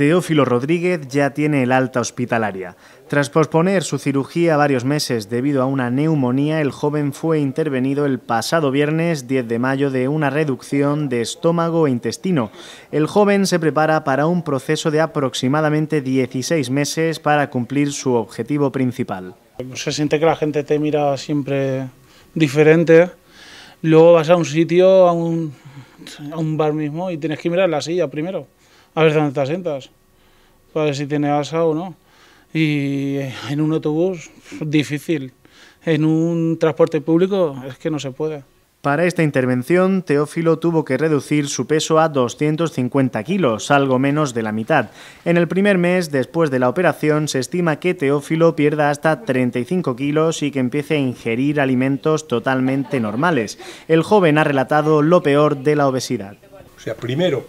Teófilo Rodríguez ya tiene el alta hospitalaria. Tras posponer su cirugía varios meses debido a una neumonía, el joven fue intervenido el pasado viernes 10 de mayo de una reducción de estómago e intestino. El joven se prepara para un proceso de aproximadamente 16 meses para cumplir su objetivo principal. Se siente que la gente te mira siempre diferente. Luego vas a un sitio, a un, bar mismo y tienes que mirar la silla primero a ver dónde te para ver si tiene asa o no. Y eh, en un autobús, difícil. En un transporte público es que no se puede. Para esta intervención, Teófilo tuvo que reducir su peso a 250 kilos, algo menos de la mitad. En el primer mes, después de la operación, se estima que Teófilo pierda hasta 35 kilos y que empiece a ingerir alimentos totalmente normales. El joven ha relatado lo peor de la obesidad. O sea, primero,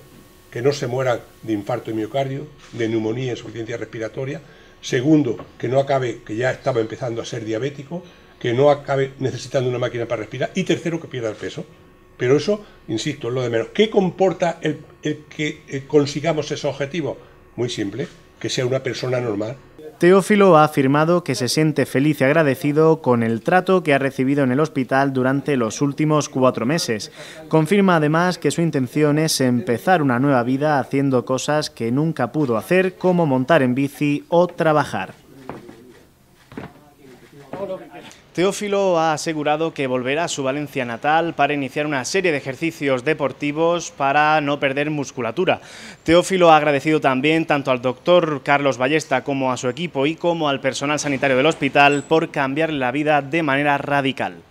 que no se mueran de infarto de miocardio, de neumonía, y insuficiencia respiratoria. Segundo, que no acabe, que ya estaba empezando a ser diabético, que no acabe necesitando una máquina para respirar. Y tercero, que pierda el peso. Pero eso, insisto, es lo de menos. ¿Qué comporta el, que eh, consigamos ese objetivo? Muy simple, que sea una persona normal, Teófilo ha afirmado que se siente feliz y agradecido con el trato que ha recibido en el hospital durante los últimos cuatro meses. Confirma además que su intención es empezar una nueva vida haciendo cosas que nunca pudo hacer como montar en bici o trabajar. Teófilo ha asegurado que volverá a su Valencia natal para iniciar una serie de ejercicios deportivos para no perder musculatura. Teófilo ha agradecido también tanto al doctor Carlos Ballesta como a su equipo y como al personal sanitario del hospital por cambiar la vida de manera radical.